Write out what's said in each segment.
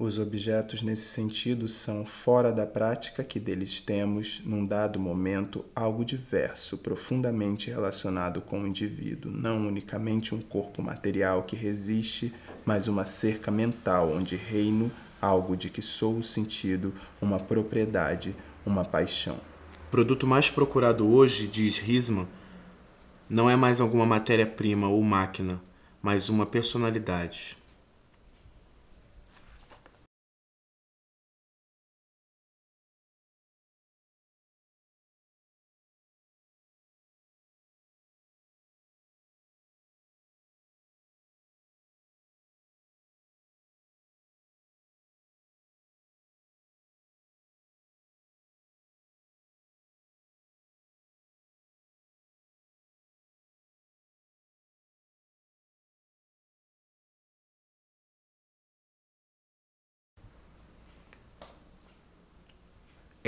Os objetos nesse sentido são, fora da prática que deles temos, num dado momento, algo diverso, profundamente relacionado com o indivíduo, não unicamente um corpo material que resiste, mas uma cerca mental onde reino algo de que sou o sentido, uma propriedade, uma paixão. O produto mais procurado hoje, diz Risman, não é mais alguma matéria-prima ou máquina, mas uma personalidade.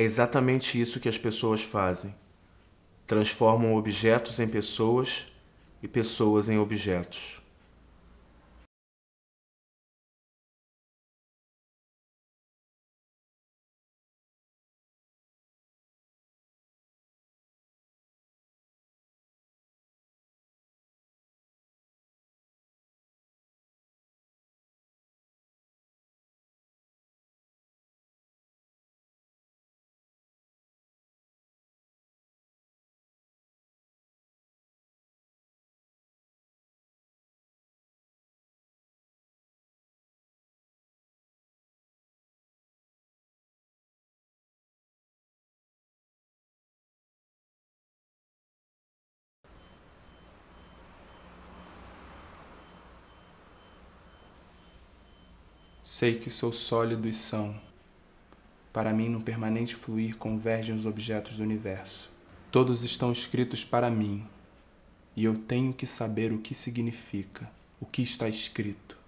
É exatamente isso que as pessoas fazem. Transformam objetos em pessoas e pessoas em objetos. Sei que sou sólido e são. Para mim, no permanente fluir, convergem os objetos do universo. Todos estão escritos para mim, e eu tenho que saber o que significa, o que está escrito.